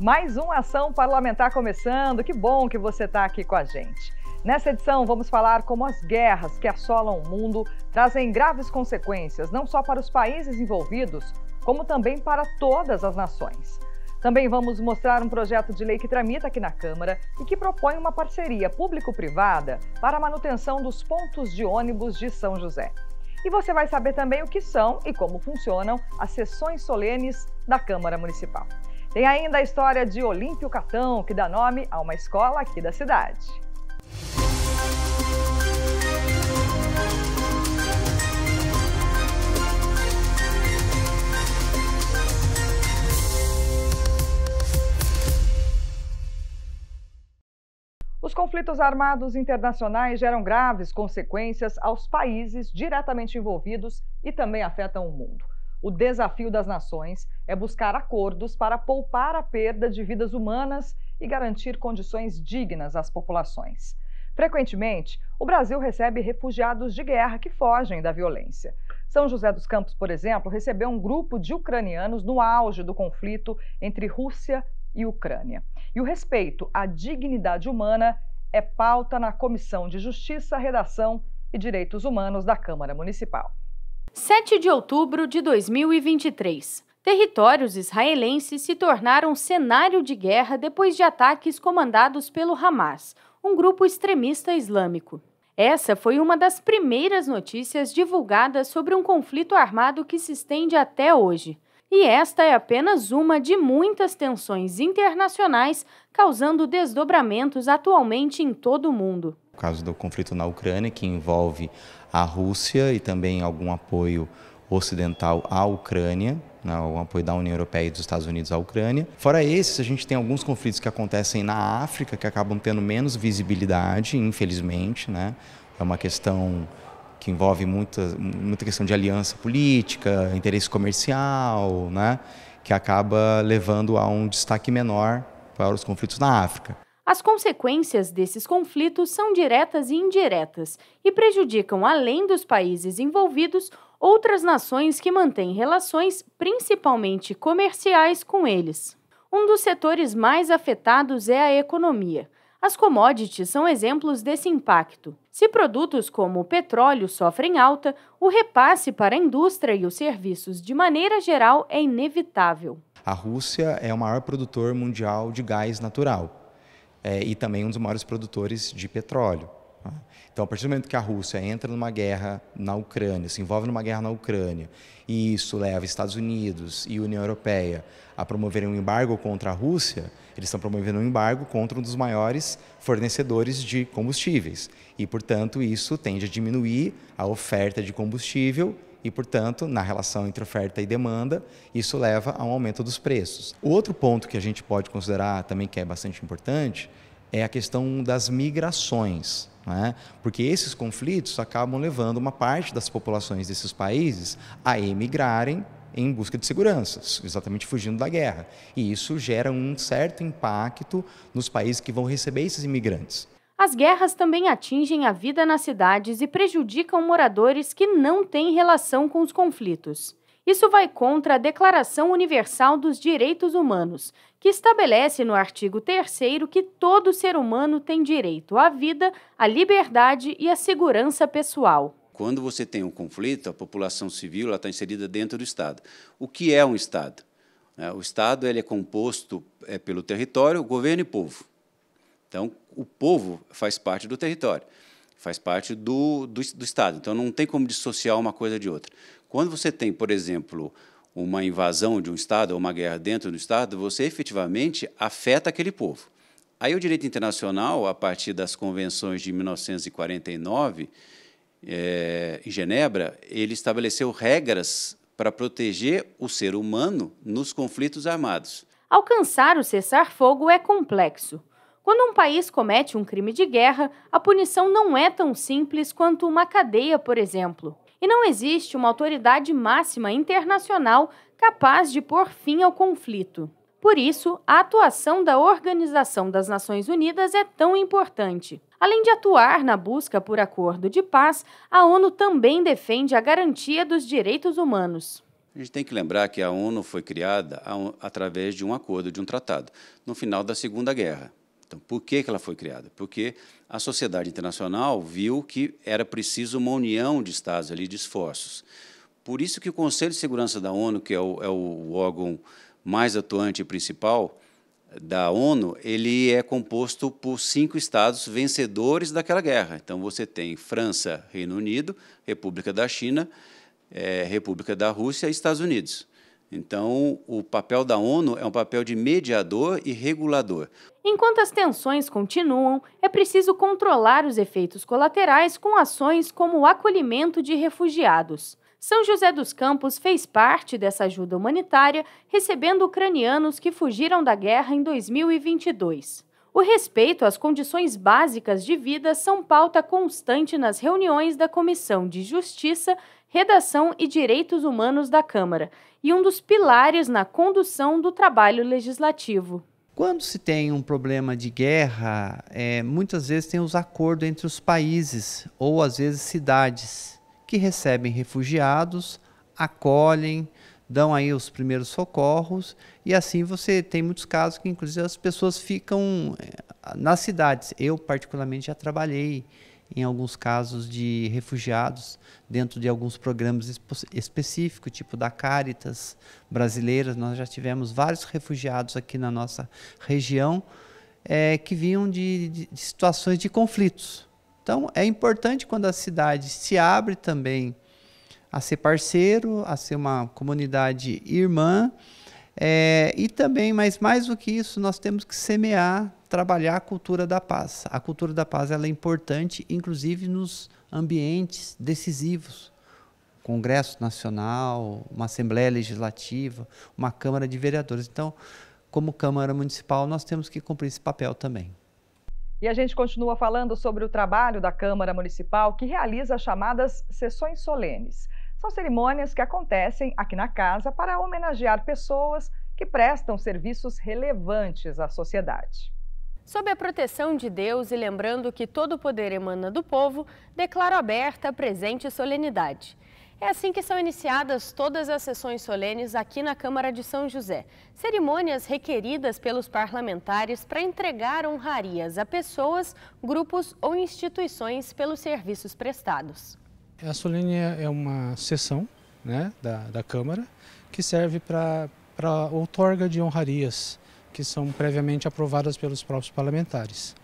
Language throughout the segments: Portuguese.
Mais uma ação parlamentar começando. Que bom que você está aqui com a gente. Nessa edição, vamos falar como as guerras que assolam o mundo trazem graves consequências, não só para os países envolvidos, como também para todas as nações. Também vamos mostrar um projeto de lei que tramita aqui na Câmara e que propõe uma parceria público-privada para a manutenção dos pontos de ônibus de São José. E você vai saber também o que são e como funcionam as sessões solenes da Câmara Municipal. Tem ainda a história de Olímpio Catão, que dá nome a uma escola aqui da cidade. Os conflitos armados internacionais geram graves consequências aos países diretamente envolvidos e também afetam o mundo. O desafio das nações é buscar acordos para poupar a perda de vidas humanas e garantir condições dignas às populações. Frequentemente, o Brasil recebe refugiados de guerra que fogem da violência. São José dos Campos, por exemplo, recebeu um grupo de ucranianos no auge do conflito entre Rússia e Ucrânia. E o respeito à dignidade humana é pauta na Comissão de Justiça, Redação e Direitos Humanos da Câmara Municipal. 7 de outubro de 2023. Territórios israelenses se tornaram cenário de guerra depois de ataques comandados pelo Hamas, um grupo extremista islâmico. Essa foi uma das primeiras notícias divulgadas sobre um conflito armado que se estende até hoje. E esta é apenas uma de muitas tensões internacionais causando desdobramentos atualmente em todo o mundo. O caso do conflito na Ucrânia, que envolve a Rússia e também algum apoio ocidental à Ucrânia, né, o apoio da União Europeia e dos Estados Unidos à Ucrânia. Fora esses, a gente tem alguns conflitos que acontecem na África que acabam tendo menos visibilidade, infelizmente, né? É uma questão envolve muita, muita questão de aliança política, interesse comercial, né? que acaba levando a um destaque menor para os conflitos na África. As consequências desses conflitos são diretas e indiretas e prejudicam, além dos países envolvidos, outras nações que mantêm relações, principalmente comerciais, com eles. Um dos setores mais afetados é a economia. As commodities são exemplos desse impacto. Se produtos como o petróleo sofrem alta, o repasse para a indústria e os serviços, de maneira geral, é inevitável. A Rússia é o maior produtor mundial de gás natural é, e também um dos maiores produtores de petróleo. Então, a partir do momento que a Rússia entra numa guerra na Ucrânia, se envolve numa guerra na Ucrânia, e isso leva Estados Unidos e União Europeia a promoverem um embargo contra a Rússia, eles estão promovendo um embargo contra um dos maiores fornecedores de combustíveis. E, portanto, isso tende a diminuir a oferta de combustível e, portanto, na relação entre oferta e demanda, isso leva a um aumento dos preços. Outro ponto que a gente pode considerar também que é bastante importante é a questão das migrações. Né? Porque esses conflitos acabam levando uma parte das populações desses países a emigrarem em busca de seguranças, exatamente fugindo da guerra. E isso gera um certo impacto nos países que vão receber esses imigrantes. As guerras também atingem a vida nas cidades e prejudicam moradores que não têm relação com os conflitos. Isso vai contra a Declaração Universal dos Direitos Humanos, que estabelece no artigo 3 que todo ser humano tem direito à vida, à liberdade e à segurança pessoal. Quando você tem um conflito, a população civil está inserida dentro do Estado. O que é um Estado? É, o Estado ele é composto é, pelo território, governo e povo. Então, o povo faz parte do território, faz parte do, do, do Estado. Então, não tem como dissociar uma coisa de outra. Quando você tem, por exemplo, uma invasão de um Estado ou uma guerra dentro do Estado, você efetivamente afeta aquele povo. Aí o direito internacional, a partir das convenções de 1949, é, eh, em Genebra, ele estabeleceu regras para proteger o ser humano nos conflitos armados. Alcançar o cessar-fogo é complexo. Quando um país comete um crime de guerra, a punição não é tão simples quanto uma cadeia, por exemplo. E não existe uma autoridade máxima internacional capaz de pôr fim ao conflito. Por isso, a atuação da Organização das Nações Unidas é tão importante. Além de atuar na busca por acordo de paz, a ONU também defende a garantia dos direitos humanos. A gente tem que lembrar que a ONU foi criada através de um acordo, de um tratado, no final da Segunda Guerra. Então, por que, que ela foi criada? Porque a sociedade internacional viu que era preciso uma união de Estados ali, de esforços. Por isso que o Conselho de Segurança da ONU, que é o, é o órgão mais atuante e principal da ONU, ele é composto por cinco estados vencedores daquela guerra. Então, você tem França, Reino Unido, República da China, é, República da Rússia e Estados Unidos. Então, o papel da ONU é um papel de mediador e regulador. Enquanto as tensões continuam, é preciso controlar os efeitos colaterais com ações como o acolhimento de refugiados. São José dos Campos fez parte dessa ajuda humanitária, recebendo ucranianos que fugiram da guerra em 2022. O respeito às condições básicas de vida são pauta constante nas reuniões da Comissão de Justiça Redação e Direitos Humanos da Câmara e um dos pilares na condução do trabalho legislativo. Quando se tem um problema de guerra, é, muitas vezes tem os acordos entre os países ou às vezes cidades que recebem refugiados, acolhem, dão aí os primeiros socorros e assim você tem muitos casos que inclusive as pessoas ficam é, nas cidades. Eu particularmente já trabalhei em alguns casos de refugiados dentro de alguns programas específicos, tipo da Caritas brasileiras. Nós já tivemos vários refugiados aqui na nossa região é, que vinham de, de, de situações de conflitos. Então, é importante quando a cidade se abre também a ser parceiro, a ser uma comunidade irmã, é, e também, mas mais do que isso, nós temos que semear trabalhar a cultura da paz. A cultura da paz ela é importante, inclusive nos ambientes decisivos. Congresso Nacional, uma Assembleia Legislativa, uma Câmara de Vereadores. Então, como Câmara Municipal, nós temos que cumprir esse papel também. E a gente continua falando sobre o trabalho da Câmara Municipal, que realiza as chamadas sessões solenes. São cerimônias que acontecem aqui na casa para homenagear pessoas que prestam serviços relevantes à sociedade. Sob a proteção de Deus e lembrando que todo o poder emana do povo, declaro aberta a presente solenidade. É assim que são iniciadas todas as sessões solenes aqui na Câmara de São José. Cerimônias requeridas pelos parlamentares para entregar honrarias a pessoas, grupos ou instituições pelos serviços prestados. A solene é uma sessão né, da, da Câmara que serve para outorga de honrarias que são previamente aprovadas pelos próprios parlamentares.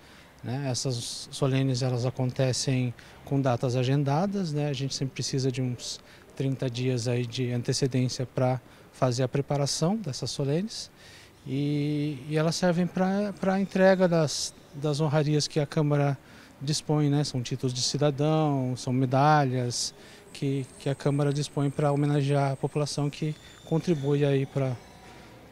Né? Essas solenes elas acontecem com datas agendadas, né? a gente sempre precisa de uns 30 dias aí de antecedência para fazer a preparação dessas solenes e, e elas servem para a entrega das, das honrarias que a Câmara dispõe, né? são títulos de cidadão, são medalhas que, que a Câmara dispõe para homenagear a população que contribui aí para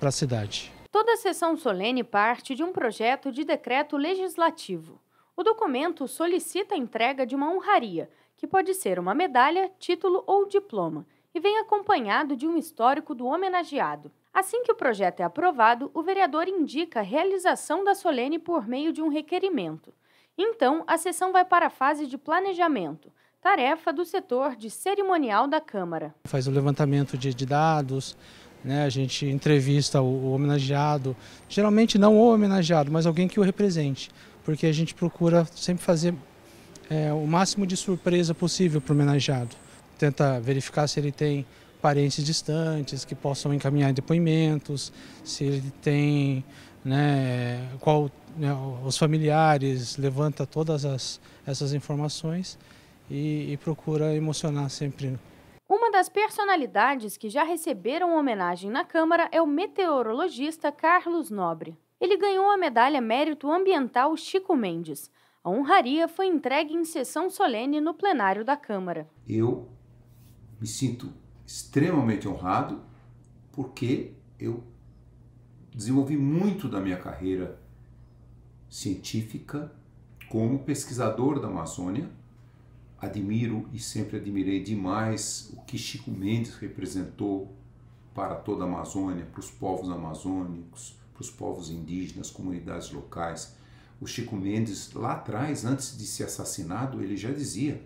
a cidade. Toda sessão solene parte de um projeto de decreto legislativo. O documento solicita a entrega de uma honraria, que pode ser uma medalha, título ou diploma, e vem acompanhado de um histórico do homenageado. Assim que o projeto é aprovado, o vereador indica a realização da solene por meio de um requerimento. Então, a sessão vai para a fase de planejamento, tarefa do setor de cerimonial da Câmara. Faz o levantamento de, de dados, né? A gente entrevista o, o homenageado, geralmente não o homenageado, mas alguém que o represente, porque a gente procura sempre fazer é, o máximo de surpresa possível para o homenageado. Tenta verificar se ele tem parentes distantes que possam encaminhar depoimentos, se ele tem né, qual né, os familiares, levanta todas as, essas informações e, e procura emocionar sempre das personalidades que já receberam homenagem na Câmara é o meteorologista Carlos Nobre. Ele ganhou a medalha Mérito Ambiental Chico Mendes. A honraria foi entregue em sessão solene no plenário da Câmara. Eu me sinto extremamente honrado porque eu desenvolvi muito da minha carreira científica como pesquisador da Amazônia Admiro e sempre admirei demais o que Chico Mendes representou para toda a Amazônia, para os povos amazônicos, para os povos indígenas, comunidades locais. O Chico Mendes, lá atrás, antes de ser assassinado, ele já dizia: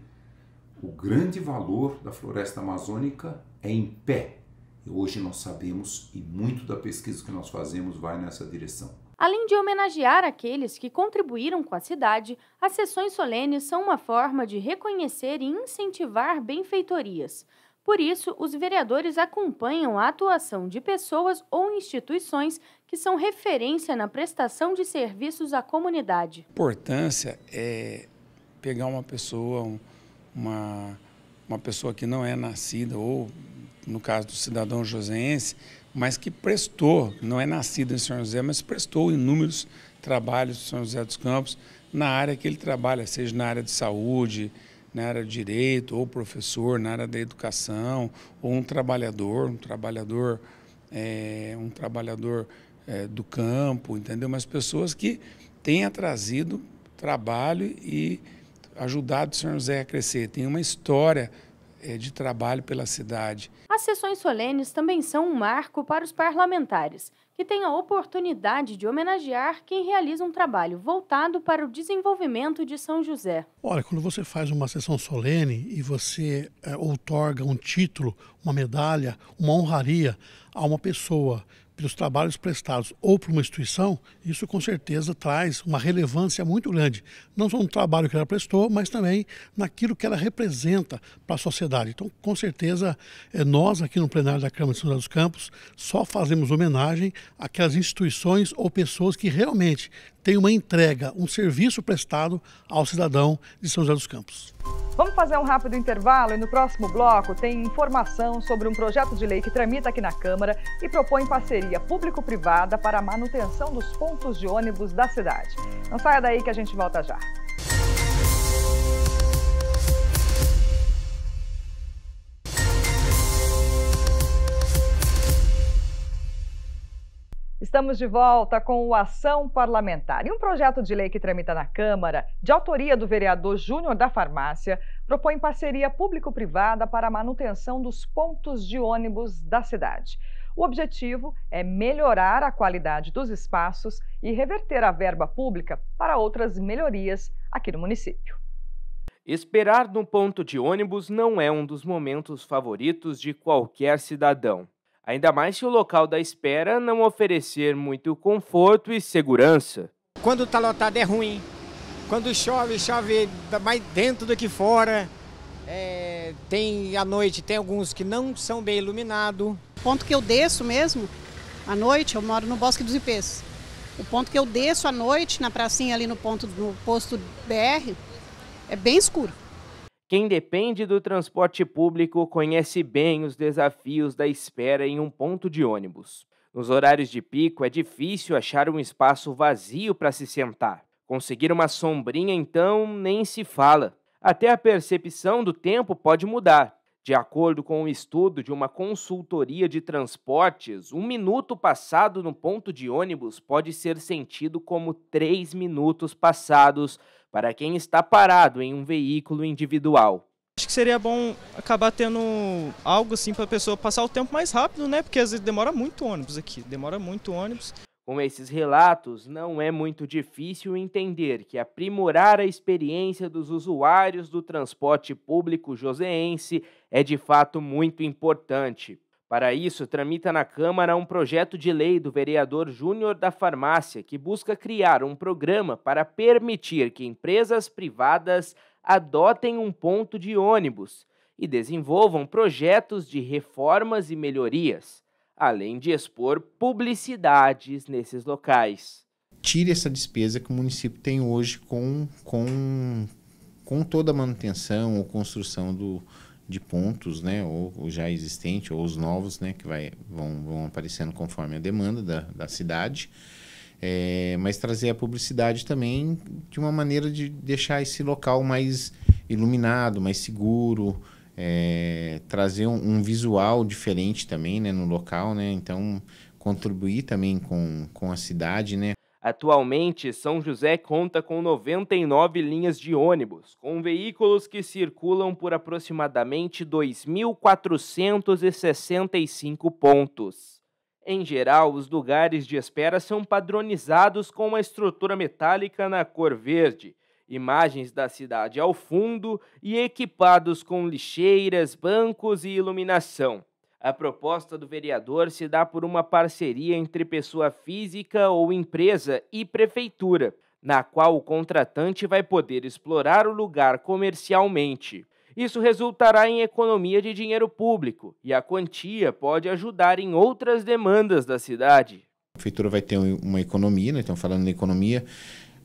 o grande valor da floresta amazônica é em pé. E hoje nós sabemos, e muito da pesquisa que nós fazemos vai nessa direção. Além de homenagear aqueles que contribuíram com a cidade, as sessões solenes são uma forma de reconhecer e incentivar benfeitorias. Por isso, os vereadores acompanham a atuação de pessoas ou instituições que são referência na prestação de serviços à comunidade. A importância é pegar uma pessoa, uma uma pessoa que não é nascida, ou no caso do cidadão joseense, mas que prestou, não é nascido em São José, mas prestou inúmeros trabalhos de São José dos Campos na área que ele trabalha, seja na área de saúde, na área de direito, ou professor, na área da educação, ou um trabalhador, um trabalhador, é, um trabalhador é, do campo, entendeu? Mas pessoas que tenha trazido trabalho e ajudado o São José a crescer, tem uma história é, de trabalho pela cidade. As sessões solenes também são um marco para os parlamentares, que têm a oportunidade de homenagear quem realiza um trabalho voltado para o desenvolvimento de São José. Olha, quando você faz uma sessão solene e você é, outorga um título, uma medalha, uma honraria a uma pessoa pelos trabalhos prestados ou por uma instituição, isso com certeza traz uma relevância muito grande, não só no trabalho que ela prestou, mas também naquilo que ela representa para a sociedade. Então, com certeza, eh, nós aqui no plenário da Câmara de São José dos Campos só fazemos homenagem àquelas instituições ou pessoas que realmente tem uma entrega, um serviço prestado ao cidadão de São José dos Campos. Vamos fazer um rápido intervalo e no próximo bloco tem informação sobre um projeto de lei que tramita aqui na Câmara e propõe parceria público-privada para a manutenção dos pontos de ônibus da cidade. Não saia daí que a gente volta já. Estamos de volta com o Ação Parlamentar. E um projeto de lei que tramita na Câmara, de autoria do vereador Júnior da Farmácia, propõe parceria público-privada para a manutenção dos pontos de ônibus da cidade. O objetivo é melhorar a qualidade dos espaços e reverter a verba pública para outras melhorias aqui no município. Esperar no ponto de ônibus não é um dos momentos favoritos de qualquer cidadão ainda mais se o local da espera não oferecer muito conforto e segurança. Quando está lotado é ruim. Quando chove, chove mais dentro do que fora. É, tem à noite, tem alguns que não são bem iluminados. O ponto que eu desço mesmo, à noite, eu moro no Bosque dos Ipês. O ponto que eu desço à noite, na pracinha ali no ponto no posto BR, é bem escuro. Quem depende do transporte público conhece bem os desafios da espera em um ponto de ônibus. Nos horários de pico é difícil achar um espaço vazio para se sentar. Conseguir uma sombrinha, então, nem se fala. Até a percepção do tempo pode mudar. De acordo com um estudo de uma consultoria de transportes, um minuto passado no ponto de ônibus pode ser sentido como três minutos passados para quem está parado em um veículo individual. Acho que seria bom acabar tendo algo assim para a pessoa passar o tempo mais rápido, né? Porque às vezes demora muito ônibus aqui, demora muito ônibus. Com esses relatos, não é muito difícil entender que aprimorar a experiência dos usuários do transporte público joseense é de fato muito importante. Para isso, tramita na Câmara um projeto de lei do vereador Júnior da Farmácia que busca criar um programa para permitir que empresas privadas adotem um ponto de ônibus e desenvolvam projetos de reformas e melhorias além de expor publicidades nesses locais. Tire essa despesa que o município tem hoje com, com, com toda a manutenção ou construção do, de pontos, né, ou, ou já existente, ou os novos, né, que vai, vão, vão aparecendo conforme a demanda da, da cidade. É, mas trazer a publicidade também de uma maneira de deixar esse local mais iluminado, mais seguro, é, trazer um, um, visual diferente também né, no local, né? Então, contribuir também com, com a cidade, né? Atualmente, São José conta com 99 linhas de ônibus, com veículos que circulam por aproximadamente 2.465 pontos. Em geral, os lugares de espera são padronizados com uma estrutura metálica na cor verde, imagens da cidade ao fundo e equipados com lixeiras, bancos e iluminação. A proposta do vereador se dá por uma parceria entre pessoa física ou empresa e prefeitura, na qual o contratante vai poder explorar o lugar comercialmente. Isso resultará em economia de dinheiro público e a quantia pode ajudar em outras demandas da cidade. A prefeitura vai ter uma economia, né? então falando em economia,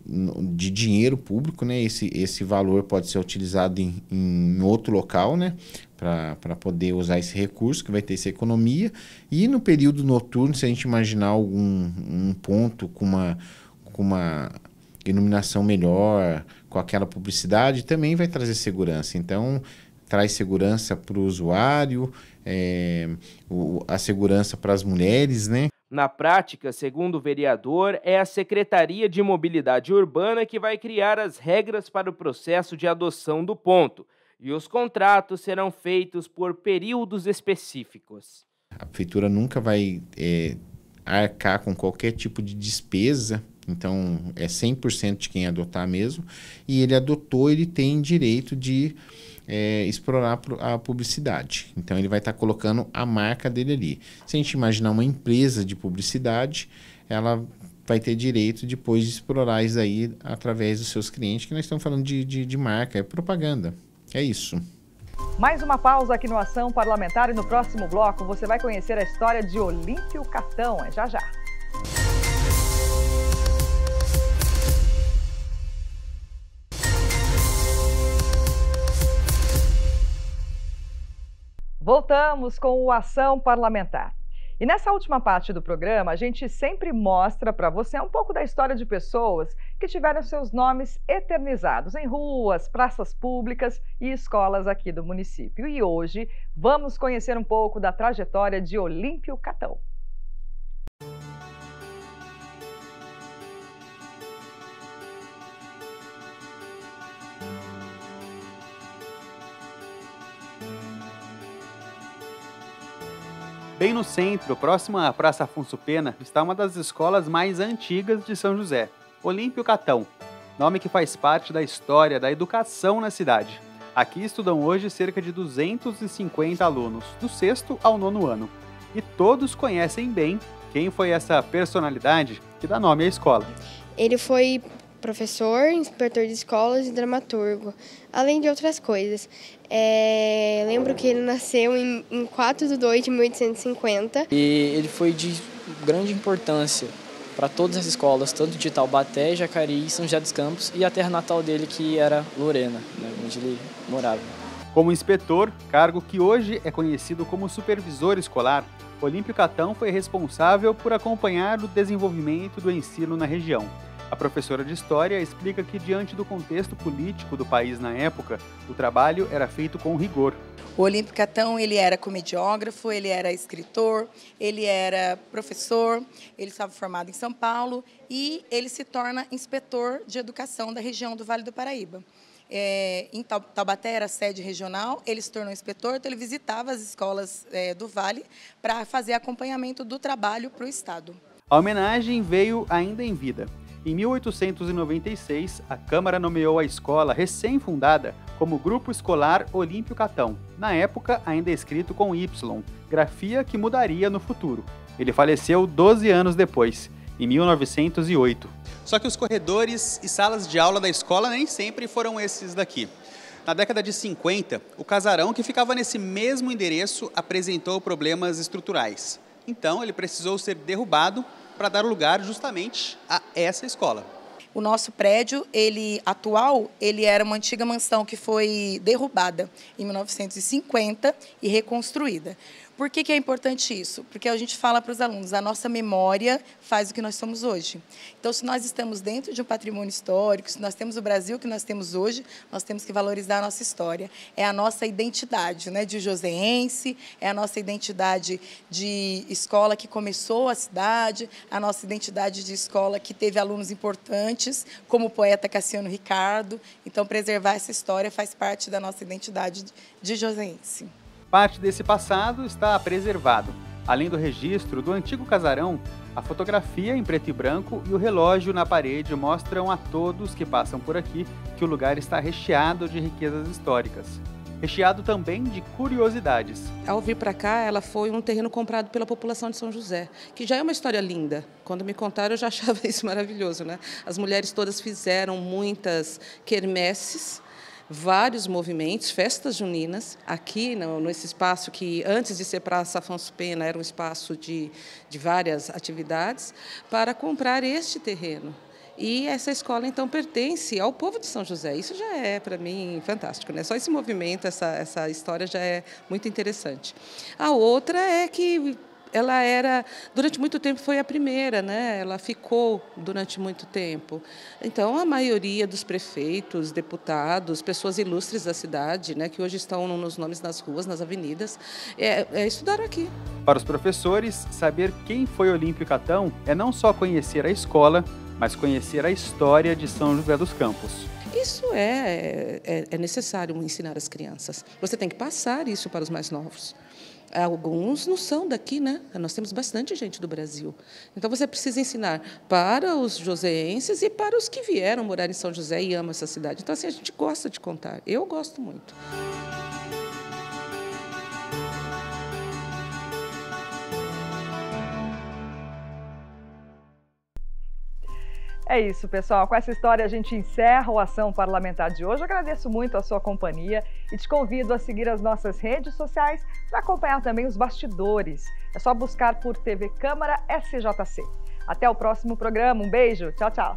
de dinheiro público, né? Esse, esse valor pode ser utilizado em, em outro local, né? Para poder usar esse recurso, que vai ter essa economia. E no período noturno, se a gente imaginar algum um ponto com uma, com uma iluminação melhor, com aquela publicidade, também vai trazer segurança. Então, traz segurança para o usuário, é, a segurança para as mulheres, né? Na prática, segundo o vereador, é a Secretaria de Mobilidade Urbana que vai criar as regras para o processo de adoção do ponto, e os contratos serão feitos por períodos específicos. A prefeitura nunca vai é, arcar com qualquer tipo de despesa, então é 100% de quem adotar mesmo, e ele adotou, ele tem direito de é, explorar a publicidade. Então ele vai estar tá colocando a marca dele ali. Se a gente imaginar uma empresa de publicidade, ela vai ter direito depois de explorar isso aí através dos seus clientes, que nós estamos falando de, de, de marca, é propaganda. É isso. Mais uma pausa aqui no Ação Parlamentar e no próximo bloco você vai conhecer a história de Olímpio Catão. É já já. Voltamos com o Ação Parlamentar. E nessa última parte do programa, a gente sempre mostra para você um pouco da história de pessoas que tiveram seus nomes eternizados em ruas, praças públicas e escolas aqui do município. E hoje vamos conhecer um pouco da trajetória de Olímpio Catão. Bem no centro, próximo à Praça Afonso Pena, está uma das escolas mais antigas de São José, Olímpio Catão, nome que faz parte da história da educação na cidade. Aqui estudam hoje cerca de 250 alunos, do sexto ao nono ano. E todos conhecem bem quem foi essa personalidade que dá nome à escola. Ele foi professor, inspetor de escolas e dramaturgo, além de outras coisas. É, lembro que ele nasceu em, em 4 de 2 de 1850. E ele foi de grande importância para todas as escolas, tanto de Taubaté, Jacareí, São José dos Campos e a terra natal dele, que era Lorena, né, onde ele morava. Como inspetor, cargo que hoje é conhecido como supervisor escolar, Olímpio Catão foi responsável por acompanhar o desenvolvimento do ensino na região a professora de História explica que, diante do contexto político do país na época, o trabalho era feito com rigor. O Olímpio Catão, ele era comediógrafo, ele era escritor, ele era professor, ele estava formado em São Paulo e ele se torna inspetor de educação da região do Vale do Paraíba. É, em Taubaté era sede regional, ele se tornou inspetor, então ele visitava as escolas é, do Vale para fazer acompanhamento do trabalho para o Estado. A homenagem veio ainda em vida. Em 1896, a Câmara nomeou a escola recém-fundada como Grupo Escolar Olímpio Catão, na época ainda é escrito com Y, grafia que mudaria no futuro. Ele faleceu 12 anos depois, em 1908. Só que os corredores e salas de aula da escola nem sempre foram esses daqui. Na década de 50, o casarão que ficava nesse mesmo endereço apresentou problemas estruturais. Então, ele precisou ser derrubado para dar lugar justamente a essa escola. O nosso prédio, ele atual, ele era uma antiga mansão que foi derrubada em 1950 e reconstruída. Por que, que é importante isso? Porque a gente fala para os alunos, a nossa memória faz o que nós somos hoje. Então, se nós estamos dentro de um patrimônio histórico, se nós temos o Brasil que nós temos hoje, nós temos que valorizar a nossa história. É a nossa identidade né, de joseense, é a nossa identidade de escola que começou a cidade, a nossa identidade de escola que teve alunos importantes, como o poeta Cassiano Ricardo. Então, preservar essa história faz parte da nossa identidade de joseense. Parte desse passado está preservado, além do registro do antigo casarão a fotografia em preto e branco e o relógio na parede mostram a todos que passam por aqui que o lugar está recheado de riquezas históricas. Recheado também de curiosidades. Ao vir para cá, ela foi um terreno comprado pela população de São José, que já é uma história linda. Quando me contaram, eu já achava isso maravilhoso, né? As mulheres todas fizeram muitas quermesses vários movimentos, festas juninas, aqui no, nesse espaço que antes de ser Praça Afonso Pena era um espaço de, de várias atividades, para comprar este terreno. E essa escola, então, pertence ao povo de São José. Isso já é, para mim, fantástico. Né? Só esse movimento, essa, essa história já é muito interessante. A outra é que ela era, durante muito tempo, foi a primeira, né? ela ficou durante muito tempo. Então, a maioria dos prefeitos, deputados, pessoas ilustres da cidade, né, que hoje estão nos nomes nas ruas, nas avenidas, é, é, estudaram aqui. Para os professores, saber quem foi Olímpio Catão é não só conhecer a escola, mas conhecer a história de São José dos Campos. Isso é, é, é necessário ensinar as crianças. Você tem que passar isso para os mais novos. Alguns não são daqui, né? Nós temos bastante gente do Brasil. Então você precisa ensinar para os joseenses e para os que vieram morar em São José e amam essa cidade. Então, assim, a gente gosta de contar. Eu gosto muito. É isso, pessoal. Com essa história a gente encerra o Ação Parlamentar de hoje. agradeço muito a sua companhia e te convido a seguir as nossas redes sociais para acompanhar também os bastidores. É só buscar por TV Câmara SJC. Até o próximo programa. Um beijo. Tchau, tchau.